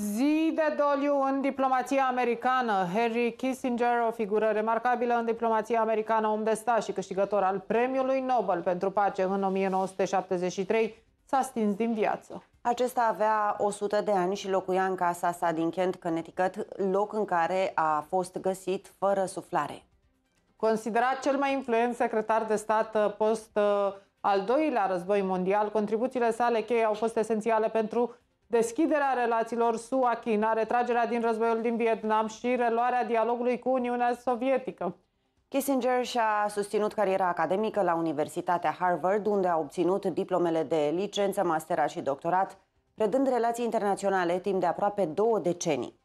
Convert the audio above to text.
Zi de doliu în diplomația americană. Henry Kissinger, o figură remarcabilă în diplomația americană, om de stat și câștigător al Premiului Nobel pentru pace în 1973, s-a stins din viață. Acesta avea 100 de ani și locuia în casa sa din Kent, Connecticut, loc în care a fost găsit fără suflare. Considerat cel mai influent secretar de stat uh, post uh, al doilea război mondial, contribuțiile sale cheie au fost esențiale pentru deschiderea relațiilor SUA-China, retragerea din războiul din Vietnam și reluarea dialogului cu Uniunea Sovietică. Kissinger și-a susținut cariera academică la Universitatea Harvard, unde a obținut diplomele de licență, masterat și doctorat, predând relații internaționale timp de aproape două decenii.